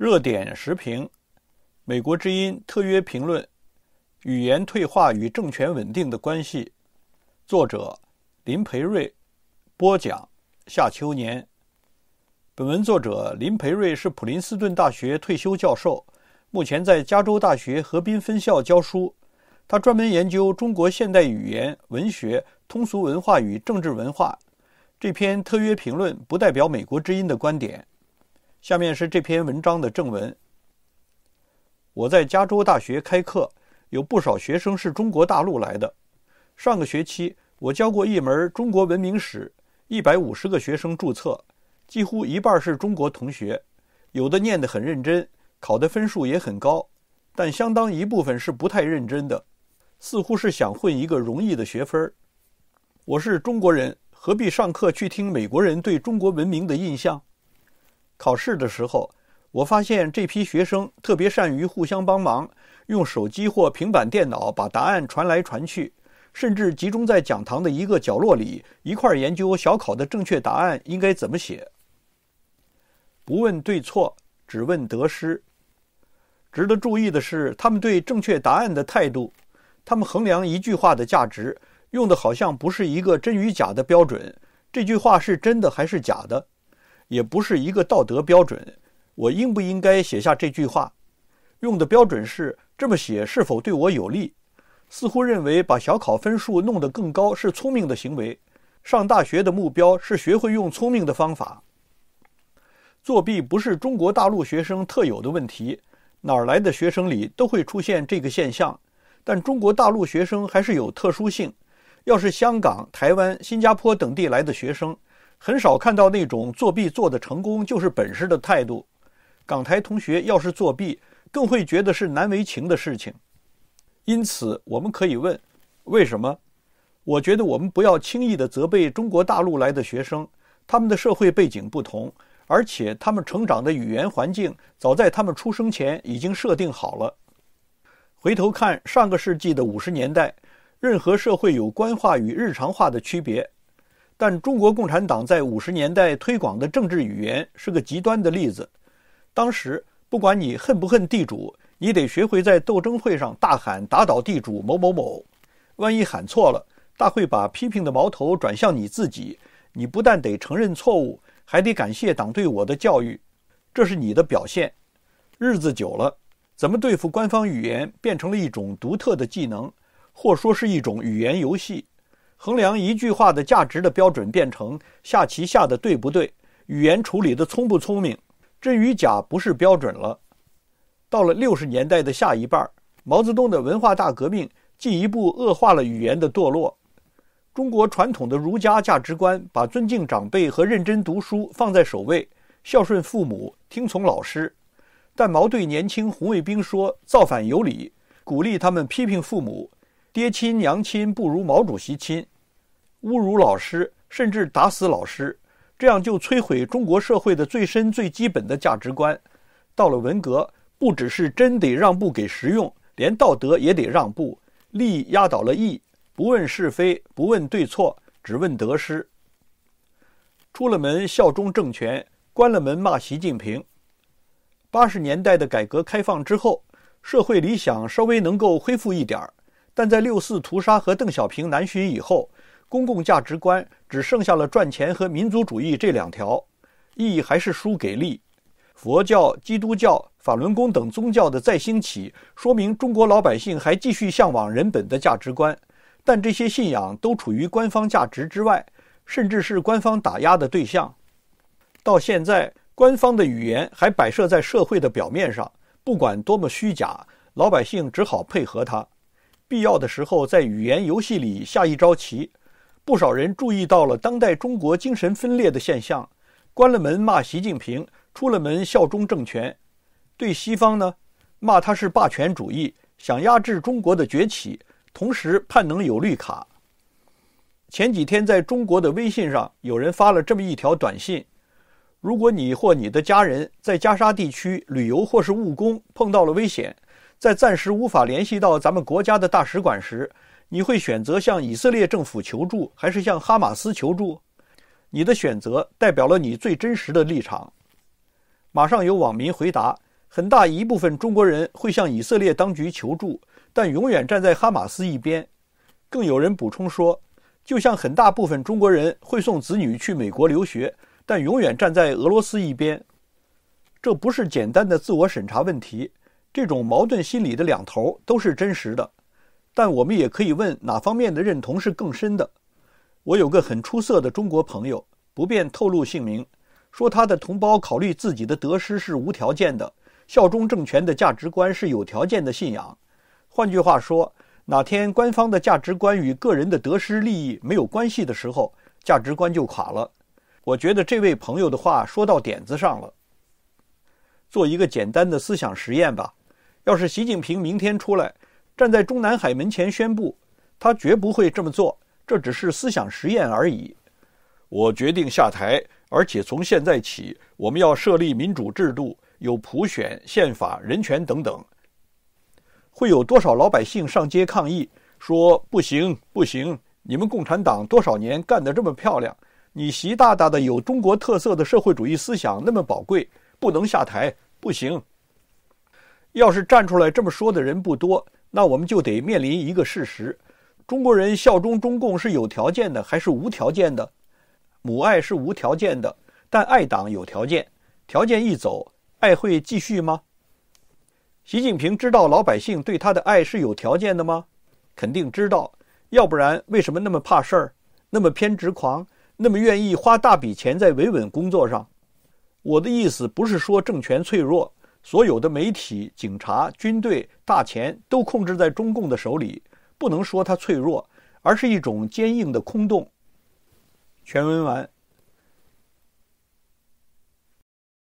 热点时评，《美国之音》特约评论：语言退化与政权稳定的关系。作者：林培瑞。播讲：夏秋年。本文作者林培瑞是普林斯顿大学退休教授，目前在加州大学河滨分校教书。他专门研究中国现代语言文学、通俗文化与政治文化。这篇特约评论不代表《美国之音》的观点。下面是这篇文章的正文。我在加州大学开课，有不少学生是中国大陆来的。上个学期我教过一门中国文明史，一百五十个学生注册，几乎一半是中国同学。有的念得很认真，考的分数也很高，但相当一部分是不太认真的，似乎是想混一个容易的学分我是中国人，何必上课去听美国人对中国文明的印象？考试的时候，我发现这批学生特别善于互相帮忙，用手机或平板电脑把答案传来传去，甚至集中在讲堂的一个角落里一块研究小考的正确答案应该怎么写。不问对错，只问得失。值得注意的是，他们对正确答案的态度，他们衡量一句话的价值，用的好像不是一个真与假的标准。这句话是真的还是假的？也不是一个道德标准，我应不应该写下这句话？用的标准是这么写是否对我有利？似乎认为把小考分数弄得更高是聪明的行为，上大学的目标是学会用聪明的方法。作弊不是中国大陆学生特有的问题，哪儿来的学生里都会出现这个现象，但中国大陆学生还是有特殊性。要是香港、台湾、新加坡等地来的学生。很少看到那种作弊做的成功就是本事的态度，港台同学要是作弊，更会觉得是难为情的事情。因此，我们可以问：为什么？我觉得我们不要轻易的责备中国大陆来的学生，他们的社会背景不同，而且他们成长的语言环境早在他们出生前已经设定好了。回头看上个世纪的五十年代，任何社会有官话与日常话的区别。但中国共产党在五十年代推广的政治语言是个极端的例子。当时，不管你恨不恨地主，你得学会在斗争会上大喊“打倒地主某某某”。万一喊错了，大会把批评的矛头转向你自己，你不但得承认错误，还得感谢党对我的教育，这是你的表现。日子久了，怎么对付官方语言变成了一种独特的技能，或说是一种语言游戏。衡量一句话的价值的标准变成下棋下的对不对，语言处理的聪不聪明，真与假不是标准了。到了六十年代的下一半，毛泽东的文化大革命进一步恶化了语言的堕落。中国传统的儒家价值观把尊敬长辈和认真读书放在首位，孝顺父母，听从老师。但毛对年轻红卫兵说：“造反有理”，鼓励他们批评父母。爹亲娘亲不如毛主席亲，侮辱老师甚至打死老师，这样就摧毁中国社会的最深最基本的价值观。到了文革，不只是真得让步给实用，连道德也得让步，利压倒了义，不问是非，不问对错，只问得失。出了门效忠政权，关了门骂习近平。八十年代的改革开放之后，社会理想稍微能够恢复一点儿。但在六四屠杀和邓小平南巡以后，公共价值观只剩下了赚钱和民族主义这两条，意义还是输给力。佛教、基督教、法轮功等宗教的再兴起，说明中国老百姓还继续向往人本的价值观，但这些信仰都处于官方价值之外，甚至是官方打压的对象。到现在，官方的语言还摆设在社会的表面上，不管多么虚假，老百姓只好配合它。必要的时候，在语言游戏里下一招棋。不少人注意到了当代中国精神分裂的现象：关了门骂习近平，出了门效忠政权。对西方呢，骂他是霸权主义，想压制中国的崛起，同时盼能有绿卡。前几天在中国的微信上，有人发了这么一条短信：如果你或你的家人在加沙地区旅游或是务工，碰到了危险。在暂时无法联系到咱们国家的大使馆时，你会选择向以色列政府求助，还是向哈马斯求助？你的选择代表了你最真实的立场。马上有网民回答：很大一部分中国人会向以色列当局求助，但永远站在哈马斯一边。更有人补充说，就像很大部分中国人会送子女去美国留学，但永远站在俄罗斯一边。这不是简单的自我审查问题。这种矛盾心理的两头都是真实的，但我们也可以问哪方面的认同是更深的。我有个很出色的中国朋友，不便透露姓名，说他的同胞考虑自己的得失是无条件的，效忠政权的价值观是有条件的信仰。换句话说，哪天官方的价值观与个人的得失利益没有关系的时候，价值观就垮了。我觉得这位朋友的话说到点子上了。做一个简单的思想实验吧。要是习近平明天出来，站在中南海门前宣布，他绝不会这么做。这只是思想实验而已。我决定下台，而且从现在起，我们要设立民主制度，有普选、宪法、人权等等。会有多少老百姓上街抗议？说不行不行！你们共产党多少年干得这么漂亮？你习大大的有中国特色的社会主义思想那么宝贵，不能下台，不行。要是站出来这么说的人不多，那我们就得面临一个事实：中国人效忠中共是有条件的，还是无条件的？母爱是无条件的，但爱党有条件。条件一走，爱会继续吗？习近平知道老百姓对他的爱是有条件的吗？肯定知道，要不然为什么那么怕事儿，那么偏执狂，那么愿意花大笔钱在维稳工作上？我的意思不是说政权脆弱。所有的媒体、警察、军队、大钱都控制在中共的手里，不能说它脆弱，而是一种坚硬的空洞。全文完。